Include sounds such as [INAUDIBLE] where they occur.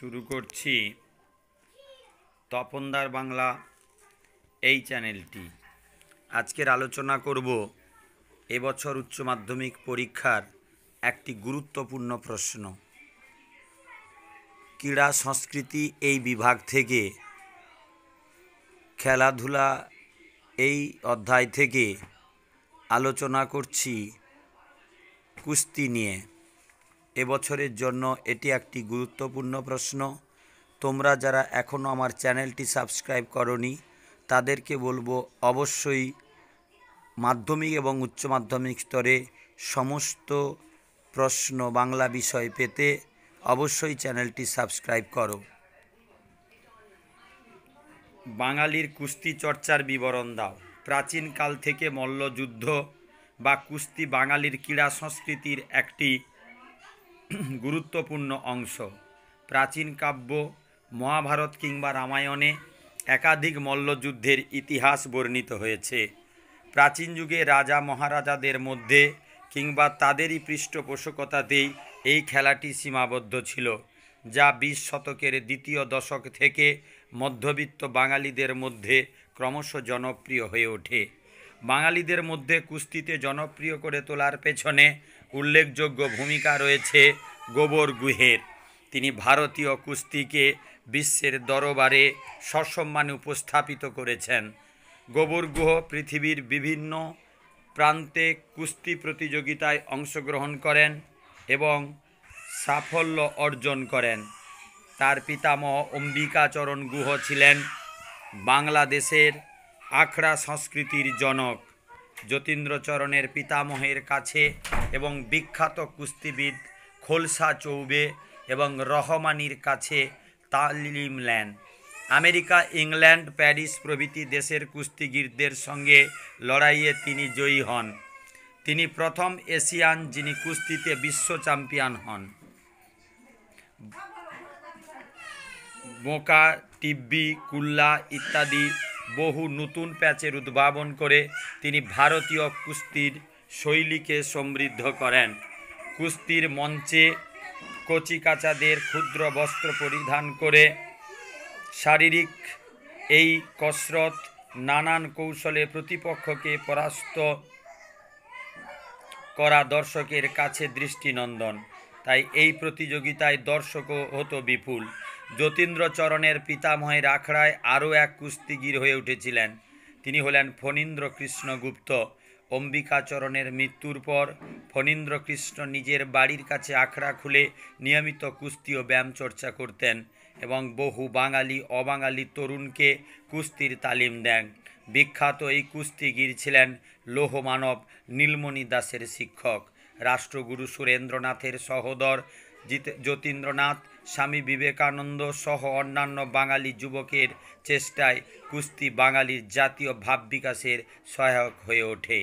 শুরু করছি তপনদার বাংলা এই চ্যানেলটি আজকের আলোচনা করব এবছর উচ্চ মাধ্যমিক পরীক্ষার একটি গুরুত্বপূর্ণ প্রশ্ন ক্রীড়া সংস্কৃতি এই বিভাগ থেকে খেলাধুলা এই অধ্যায় থেকে আলোচনা করছি কুস্তি নিয়ে এবছরের জন্য এটি একটি গুরুত্বপূর্ণ প্রশ্ন তোমরা যারা এখনও আমার চ্যানেলটি সাবস্ক্রাইব করনি তাদেরকে বলবো অবশ্যই মাধ্যমিক এবং উচ্চ মাধ্যমিক স্তরে সমস্ত প্রশ্ন বাংলা বিষয় পেতে অবশ্যই চ্যানেলটি সাবস্ক্রাইব করো বাঙালির কুস্তি চর্চার বিবরণ দাও প্রাচীনকাল থেকে মল্লযুদ্ধ বা কুস্তি বাঙালির ক্রীড়া সংস্কৃতির একটি [CLEARS THROAT] গুরুত্বপূর্ণ অংশ প্রাচীন কাব্য মহাভারত কিংবা রামায়ণে একাধিক মল্লযুদ্ধের ইতিহাস বর্ণিত হয়েছে প্রাচীন যুগে রাজা মহারাজাদের মধ্যে কিংবা তাদেরই পৃষ্ঠপোষকতাতেই এই খেলাটি সীমাবদ্ধ ছিল যা বিশ শতকের দ্বিতীয় দশক থেকে মধ্যবিত্ত বাঙালিদের মধ্যে ক্রমশ জনপ্রিয় হয়ে ওঠে বাঙালিদের মধ্যে কুস্তিতে জনপ্রিয় করে তোলার পেছনে উল্লেখযোগ্য ভূমিকা রয়েছে গোবর গুহের তিনি ভারতীয় কুস্তিকে বিশ্বের দরবারে সসম্মানে উপস্থাপিত করেছেন গোবর গুহ পৃথিবীর বিভিন্ন প্রান্তে কুস্তি প্রতিযোগিতায় অংশগ্রহণ করেন এবং সাফল্য অর্জন করেন তার পিতামহ অম্বিকাচরণ গুহ ছিলেন বাংলাদেশের আখড়া সংস্কৃতির জনক যতীন্দ্রচরণের পিতামহের কাছে এবং বিখ্যাত কুস্তিবিদ খোলসা চৌবে এবং রহমানির কাছে তালিম নেন আমেরিকা ইংল্যান্ড প্যারিস প্রভৃতি দেশের কুস্তিগীরদের সঙ্গে লড়াইয়ে তিনি জয়ী হন তিনি প্রথম এশিয়ান যিনি কুস্তিতে বিশ্ব চ্যাম্পিয়ন হন বোকা টিব্বি কুল্লা ইত্যাদি বহু নতুন প্যাচের উদ্ভাবন করে তিনি ভারতীয় কুস্তির শৈলীকে সমৃদ্ধ করেন কুস্তির মঞ্চে কচিকাচাদের ক্ষুদ্র বস্ত্র পরিধান করে শারীরিক এই কসরত নানান কৌশলে প্রতিপক্ষকে পরাস্ত করা দর্শকের কাছে দৃষ্টিনন্দন তাই এই প্রতিযোগিতায় দর্শকও হতো বিপুল যতীন্দ্রচরণের পিতামহের আখড়ায় আরও এক কুস্তিগির হয়ে উঠেছিলেন তিনি হলেন ফণীন্দ্র কৃষ্ণগুপ্ত অম্বিকাচরণের মৃত্যুর পর ফণীন্দ্রকৃষ্ণ নিজের বাড়ির কাছে আখড়া খুলে নিয়মিত কুস্তি ও ব্যায়াম চর্চা করতেন এবং বহু বাঙালি অবাঙালি তরুণকে কুস্তির তালিম দেন বিখ্যাত এই কুস্তিগির ছিলেন লোহমানব নীলমণি দাসের শিক্ষক রাষ্ট্রগুরু সুরেন্দ্রনাথের সহোদর যতীন্দ্রনাথ স্বামী বিবেকানন্দ সহ অন্যান্য বাঙালি যুবকের চেষ্টায় কুস্তি বাঙালির জাতীয় ভাব বিকাশের সহায়ক হয়ে ওঠে